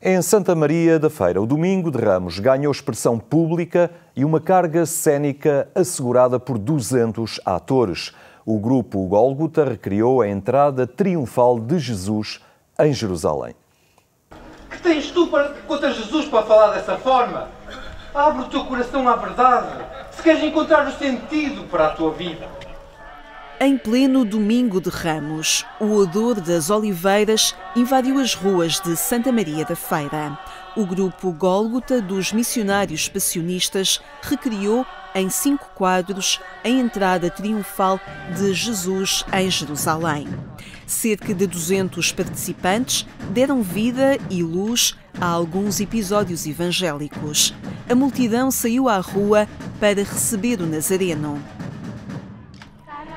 Em Santa Maria da Feira, o Domingo de Ramos ganhou expressão pública e uma carga cênica assegurada por 200 atores. O grupo Gólgota recriou a entrada triunfal de Jesus em Jerusalém. Que tens tu para, contra Jesus para falar dessa forma? Abre o teu coração à verdade, se queres encontrar o sentido para a tua vida. Em pleno domingo de Ramos, o odor das oliveiras invadiu as ruas de Santa Maria da Feira. O grupo Gólgota dos Missionários Passionistas recriou em cinco quadros a entrada triunfal de Jesus em Jerusalém. Cerca de 200 participantes deram vida e luz a alguns episódios evangélicos. A multidão saiu à rua para receber o Nazareno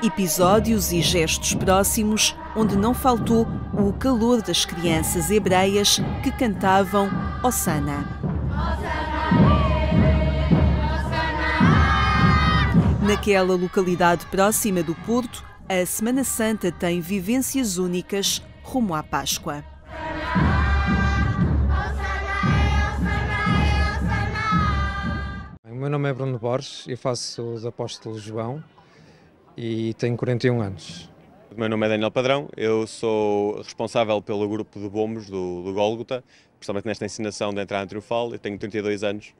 episódios e gestos próximos onde não faltou o calor das crianças hebreias que cantavam Osana. Naquela localidade próxima do Porto, a Semana Santa tem vivências únicas rumo à Páscoa. O meu nome é Bruno Borges, eu faço os Apóstolos João e tenho 41 anos. O meu nome é Daniel Padrão, eu sou responsável pelo grupo de bombos do, do Gólgota, principalmente nesta ensinação entrar entrada triunfal. Eu tenho 32 anos,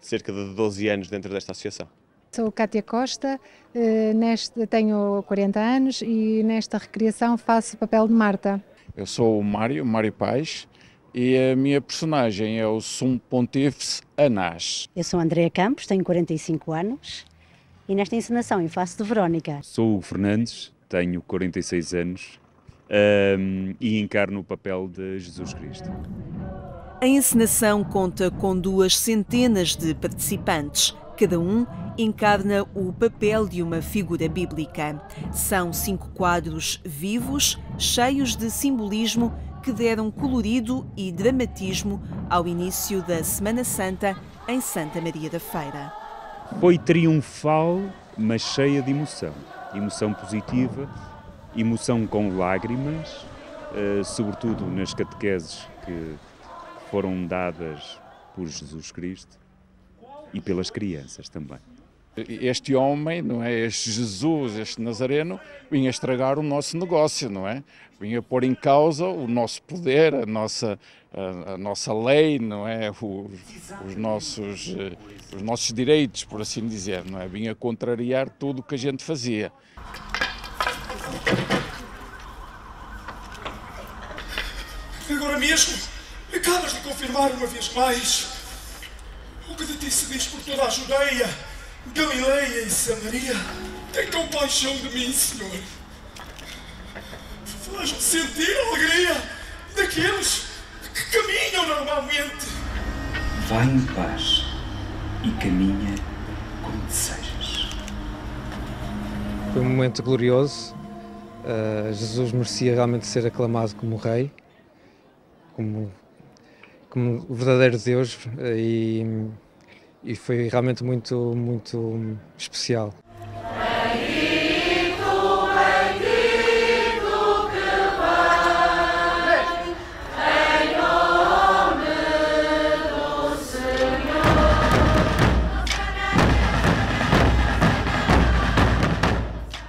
cerca de 12 anos dentro desta associação. Sou Cátia Costa, eh, neste, tenho 40 anos e nesta recriação faço o papel de Marta. Eu sou o Mário, Mário Pais e a minha personagem é o Sum Pontífice Anás. Eu sou Andréa Campos, tenho 45 anos e nesta encenação, em face de Verónica. Sou o Fernandes, tenho 46 anos um, e encarno o papel de Jesus Cristo. A encenação conta com duas centenas de participantes. Cada um encarna o papel de uma figura bíblica. São cinco quadros vivos, cheios de simbolismo, que deram colorido e dramatismo ao início da Semana Santa em Santa Maria da Feira. Foi triunfal, mas cheia de emoção. Emoção positiva, emoção com lágrimas, eh, sobretudo nas catequeses que foram dadas por Jesus Cristo e pelas crianças também. Este homem, não é? Este Jesus, este Nazareno, vinha estragar o nosso negócio, não é? Vinha pôr em causa o nosso poder, a nossa, a, a nossa lei, não é? Os, os, nossos, eh, os nossos direitos, por assim dizer, não é? Vinha contrariar tudo o que a gente fazia. Agora mesmo, acabas de confirmar uma vez mais o que de ti se diz por toda a Judeia Galileia e Samaria tenha compaixão de mim, Senhor. Faz-me sentir a alegria daqueles que caminham normalmente. Vai em paz e caminha como desejas. Foi um momento glorioso. Uh, Jesus merecia realmente ser aclamado como rei, como, como verdadeiro Deus e e foi realmente muito, muito especial.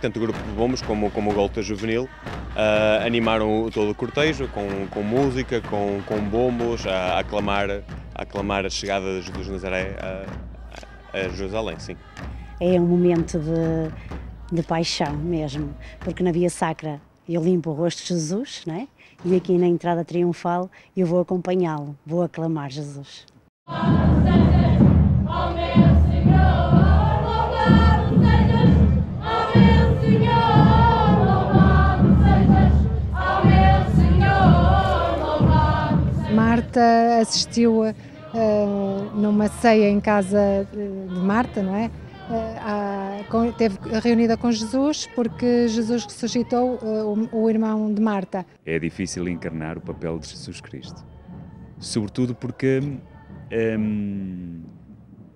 tanto o grupo de bombos como, como o Golta Juvenil uh, animaram todo o cortejo com, com música, com, com bombos, a, a aclamar aclamar a chegada de Jesus Nazaré a, a Jerusalém, sim. É um momento de, de paixão mesmo, porque na Via Sacra eu limpo o rosto de Jesus, né? e aqui na entrada triunfal eu vou acompanhá-lo, vou aclamar Jesus. Marta assistiu uh, numa ceia em casa eh, de Marta, não é? Uh, reunida com Jesus porque Jesus ressuscitou uh, o, o irmão de Marta. É difícil encarnar o papel de Jesus Cristo, sobretudo porque, um, ehm,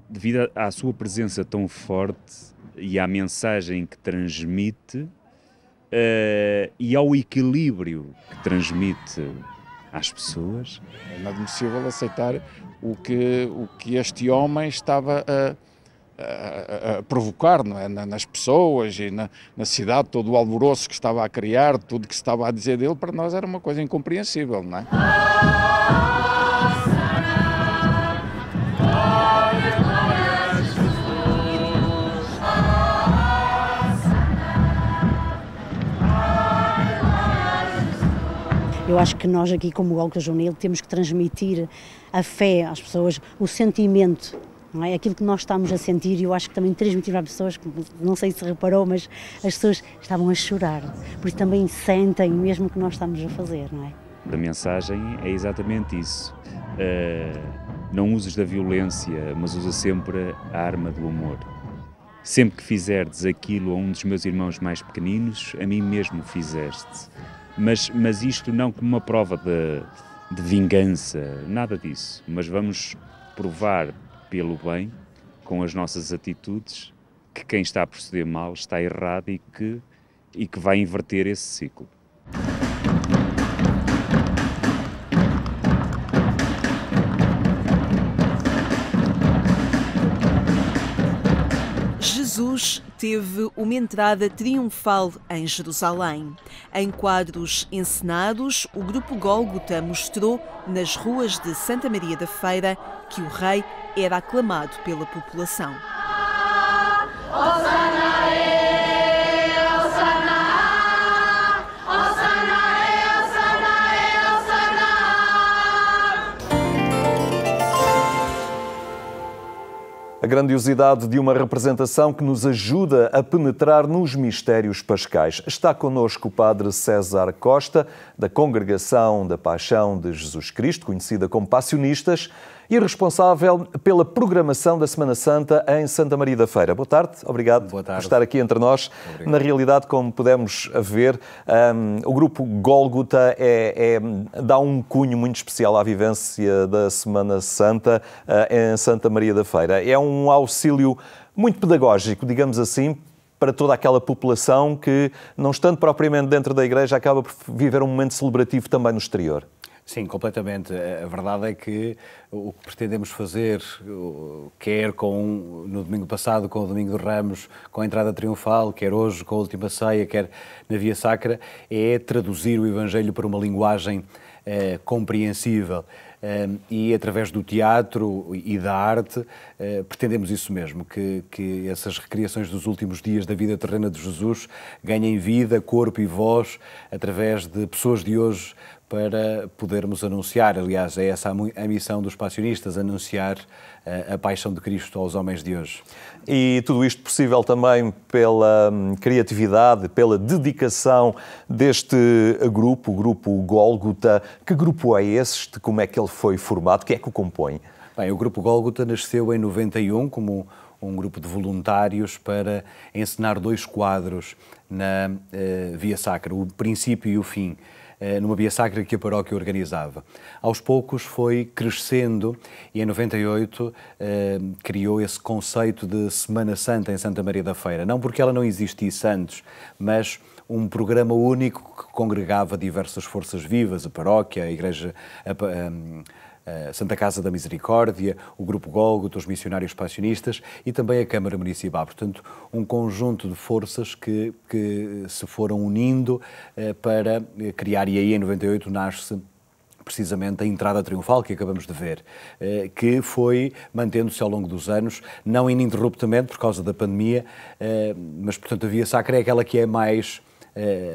devido à sua presença tão forte e à mensagem que transmite uh, e ao equilíbrio que transmite às pessoas. É inadmissível aceitar o que, o que este homem estava a, a, a provocar não é? nas pessoas e na, na, cidade, todo o alvoroço que estava a criar, tudo que se estava a dizer dele, para nós era uma coisa incompreensível, não é? Eu acho que nós aqui, como Golca Junil, temos que transmitir a fé às pessoas, o sentimento é? Aquilo que nós estamos a sentir, e eu acho que também transmitir às pessoas, não sei se reparou, mas as pessoas estavam a chorar, porque também sentem o mesmo que nós estamos a fazer, não é? A mensagem é exatamente isso. Uh, não uses da violência, mas usa sempre a arma do amor. Sempre que fizerdes aquilo a um dos meus irmãos mais pequeninos, a mim mesmo fizeste mas, mas isto não como uma prova de, de vingança, nada disso. Mas vamos provar pelo bem, com as nossas atitudes, que quem está a proceder mal está errado e que, e que vai inverter esse ciclo. Jesus teve uma entrada triunfal em Jerusalém. Em quadros encenados, o grupo Gólgota mostrou, nas ruas de Santa Maria da Feira, que o rei era aclamado pela população. A grandiosidade de uma representação que nos ajuda a penetrar nos mistérios pascais. Está connosco o Padre César Costa, da Congregação da Paixão de Jesus Cristo, conhecida como Passionistas, e responsável pela programação da Semana Santa em Santa Maria da Feira. Boa tarde, obrigado Boa tarde. por estar aqui entre nós. Obrigado. Na realidade, como podemos ver, um, o grupo Gólgota é, é, dá um cunho muito especial à vivência da Semana Santa uh, em Santa Maria da Feira. É um um auxílio muito pedagógico, digamos assim, para toda aquela população que, não estando propriamente dentro da igreja, acaba por viver um momento celebrativo também no exterior. Sim, completamente. A verdade é que o que pretendemos fazer, quer com no domingo passado, com o Domingo de Ramos, com a entrada triunfal, quer hoje com a última ceia, quer na Via Sacra, é traduzir o Evangelho para uma linguagem eh, compreensível. Ehm, e através do teatro e da arte eh, pretendemos isso mesmo, que, que essas recriações dos últimos dias da vida terrena de Jesus ganhem vida, corpo e voz através de pessoas de hoje para podermos anunciar, aliás, é essa a missão dos passionistas, anunciar eh, a paixão de Cristo aos homens de hoje. E tudo isto possível também pela hum, criatividade, pela dedicação deste grupo, o grupo Gólgota. Que grupo é este? Como é que ele foi formado? Quem é que o compõe? Bem, o grupo Gólgota nasceu em 91 como um grupo de voluntários para encenar dois quadros na uh, Via Sacra, o princípio e o fim eh, numa sacra que a paróquia organizava. Aos poucos foi crescendo e em 98 eh, criou esse conceito de Semana Santa em Santa Maria da Feira. Não porque ela não existisse antes, mas um programa único que congregava diversas forças vivas, a paróquia, a igreja, a, a, eh, eh, Santa Casa da Misericórdia, o Grupo Gólgota, os Missionários Passionistas e também a Câmara Municipal. Portanto, um conjunto de forças que, que se foram unindo eh, para eh, criar, e aí em 98 nasce precisamente a entrada triunfal que acabamos de ver, que foi mantendo-se ao longo dos anos, não ininterruptamente por causa da pandemia, mas portanto a Via Sacra é aquela que é mais,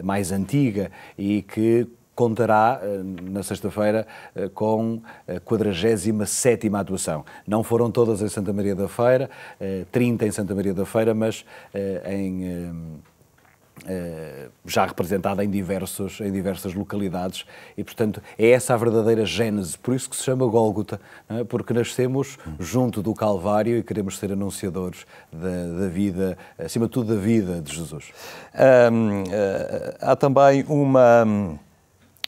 mais antiga e que contará eh, na sexta-feira eh, com a 47 atuação. Não foram todas em Santa Maria da Feira, 30 eh, em Santa Maria da Feira, mas em já representada em, diversos, em diversas localidades e, portanto, é essa a verdadeira gênese, por isso que se chama Gólgota, é? porque nascemos junto do Calvário e queremos ser anunciadores da, da vida, acima de tudo da vida de Jesus. Hum, há também uma hum,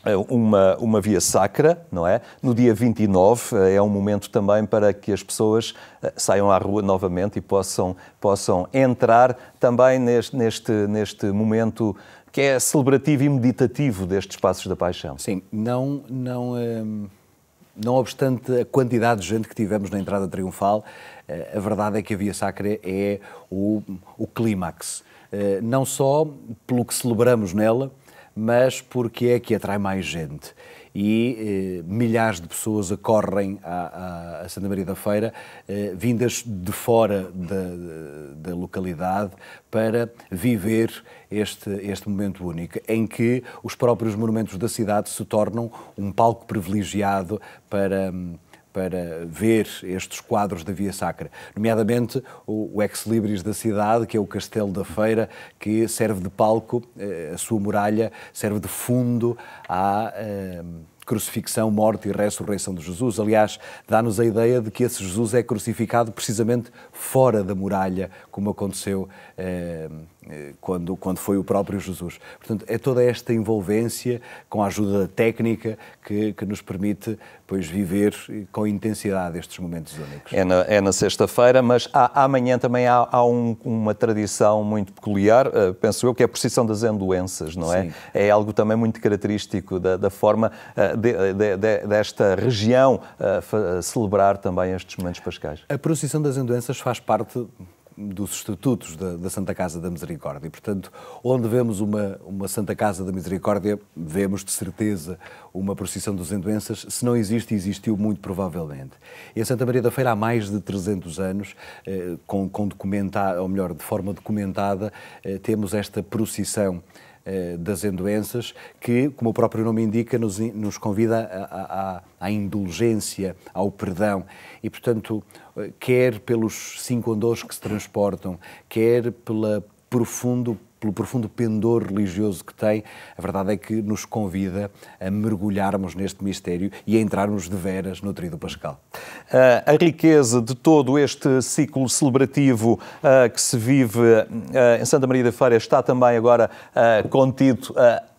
é, uma, uma via sacra, não é? No dia 29 eh, é um momento também para que as pessoas eh, saiam à rua novamente e possam, possam entrar também neste, neste, neste momento que é celebrativo e meditativo destes Passos da Paixão. Sim, não, não, ehm, não obstante a quantidade de gente que tivemos na entrada triunfal, eh, a verdade é que a Via Sacra é o, o clímax. Não só pelo que celebramos nela, mas porque é que atrai mais gente e eh, milhares de pessoas acorrem à, à, Santa Maria da Feira, eh, vindas de fora da, da, localidade, para viver este, este momento único, em que os próprios monumentos da cidade se tornam um palco privilegiado para. Hum, para ver estes quadros da Via Sacra, nomeadamente o Ex Libris da cidade, que é o Castelo da Feira, que serve de palco, eh, a sua muralha serve de fundo à eh, crucifixão, morte e ressurreição de Jesus. Aliás, dá-nos a ideia de que esse Jesus é crucificado precisamente fora da muralha, como aconteceu eh, eh, quando, quando foi o próprio Jesus. Portanto, é toda esta envolvência com a ajuda técnica que, que nos permite pois, viver com intensidade estes momentos únicos. É na, é na sexta-feira, mas há, amanhã também há, há um, uma tradição muito peculiar, uh, penso eu, que é a procissão das endoenças, não é? Sim. É algo também muito característico da, da forma uh, de, de, de, desta região uh, celebrar também estes momentos pascais. A procissão das endoenças faz parte dos estatutos da, da, Santa Casa da Misericórdia. E, portanto, onde vemos uma, uma Santa Casa da Misericórdia, vemos de certeza uma procissão dos doenças. Se não existe, existiu muito provavelmente. E a Santa Maria da Feira há mais de 300 anos, eh, com, com documentar ou melhor, de forma documentada, eh, temos esta procissão eh, das doenças, que, como o próprio nome indica, nos, nos convida à, à, à indulgência, ao perdão. E, portanto, eh, quer pelos cinco andores que se transportam, quer pela profundo pelo profundo pendor religioso que tem, a verdade é que nos convida a mergulharmos neste mistério e a entrarmos de veras no Tríduo Pascal. Ah, a riqueza de todo este ciclo celebrativo ah, que se vive ah, em Santa Maria da Feira está também agora contido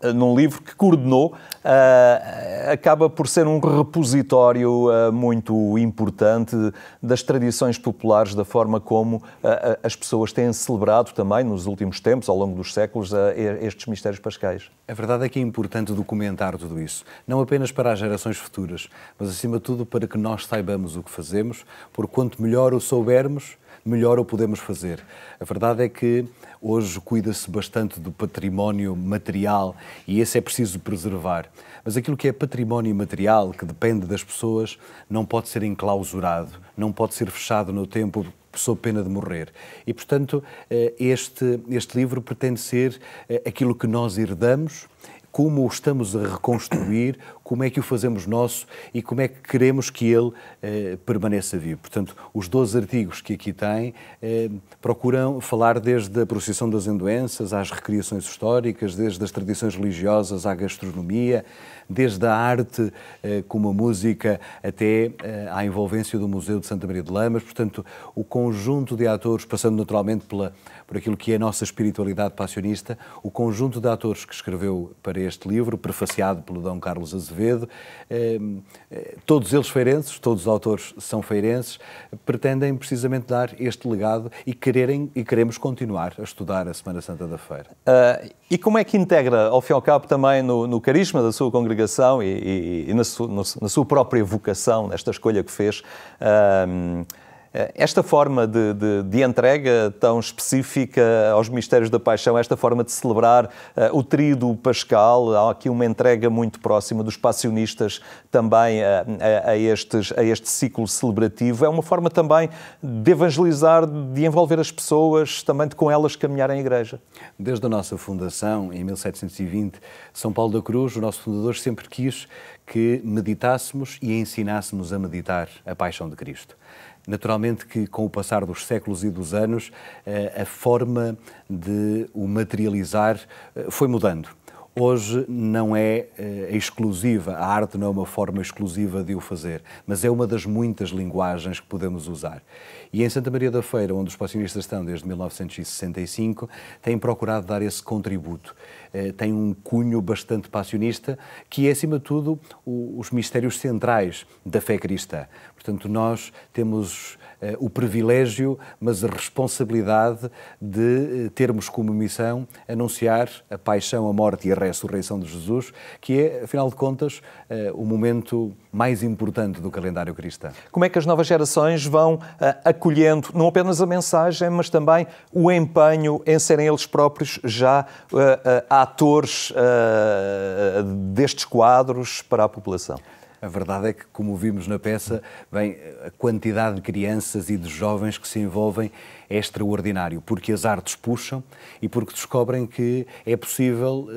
eh, num livro que coordenou, uh, acaba por ser um repositório uh, muito importante das tradições populares, da forma como uh, as pessoas têm celebrado também nos últimos tempos, ao longo dos séculos, estes mistérios pascais. A verdade é que é importante documentar tudo isso, não apenas para as gerações futuras, mas acima de tudo para que nós saibamos o que fazemos, porque quanto melhor o soubermos, melhor o podemos fazer. A verdade é que hoje cuida-se bastante do património material e esse é preciso preservar. Mas aquilo que é património material, que depende das pessoas, não pode ser enclausurado, não pode ser fechado no tempo sou pena de morrer. E, portanto, eh, este, este livro pretende ser eh, aquilo que nós herdamos, como o estamos a reconstruir, como é que o fazemos nosso e como é que queremos que ele eh, permaneça vivo. Portanto, os 12 artigos que aqui tem eh, procuram falar desde a procissão das doenças às recriações históricas, desde as tradições religiosas à gastronomia, desde a arte eh, como a música até eh, à envolvência do Museu de Santa Maria de Lamas. Portanto, o conjunto de atores, passando naturalmente pela, por aquilo que é a nossa espiritualidade passionista, o conjunto de atores que escreveu para este livro, prefaciado pelo Dom Carlos Azevedo, Azevedo, ehm, eh, todos eles feirenses, todos os autores são feirenses, pretendem precisamente dar este legado e, quererem, e queremos continuar a estudar a Semana Santa da Feira. Uh, e como é que integra, ao fim e ao cabo, também no, no carisma da sua congregação e, e, e na, su, no, na, sua própria vocação, nesta escolha que fez, uh, é, esta forma de, de, de, entrega tão específica aos mistérios da paixão, esta forma de celebrar uh, o trido pascal, há aqui uma entrega muito próxima dos passionistas também uh, a, a, estes, a este ciclo celebrativo. É uma forma também de evangelizar, de envolver as pessoas, também de com elas caminhar em igreja. Desde a nossa fundação, em 1720, São Paulo da Cruz, o nosso fundador, sempre quis que meditássemos e ensinássemos a meditar a paixão de Cristo. Naturalmente que, com o passar dos séculos e dos anos, eh, a forma de o materializar eh, foi mudando hoje não é, eh, exclusiva, a arte não é uma forma exclusiva de o fazer, mas é uma das muitas linguagens que podemos usar. E em Santa Maria da Feira, onde os passionistas estão desde 1965, têm procurado dar esse contributo. Eh, Tem um cunho bastante passionista, que é, acima de tudo, os mistérios centrais da fé cristã. Portanto, nós temos eh, o privilégio, mas a responsabilidade de eh, termos como missão anunciar a paixão, a morte e a ressurreição de Jesus, que é, afinal de contas, eh, o momento mais importante do calendário cristão. Como é que as novas gerações vão acolhendo não apenas a mensagem, mas também o empenho em serem eles próprios já atores destes quadros para a população? A verdade é que, como vimos na peça, bem, a quantidade de crianças e de jovens que se envolvem é extraordinário, porque as artes puxam e porque descobrem que é possível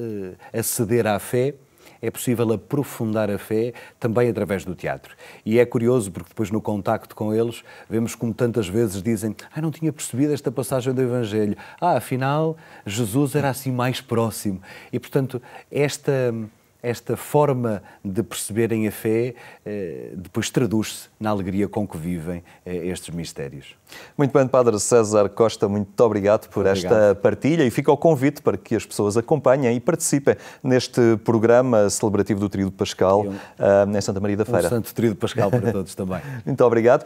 eh, aceder à fé é possível aprofundar a fé também através do teatro. E é curioso porque depois no contacto com eles vemos como tantas vezes dizem: "Ah, não tinha percebido esta passagem do evangelho. Ah, afinal, Jesus era assim mais próximo". E portanto, esta esta forma de perceberem a fé eh, depois traduz-se na alegria com que vivem eh, estes mistérios. Muito bem, Padre César Costa, muito obrigado por obrigado. esta partilha e fica o convite para que as pessoas acompanhem e participem neste programa celebrativo do Tríodo Pascal um, ah, em Santa Maria da Feira. Um santo Tríodo Pascal para todos também. muito obrigado.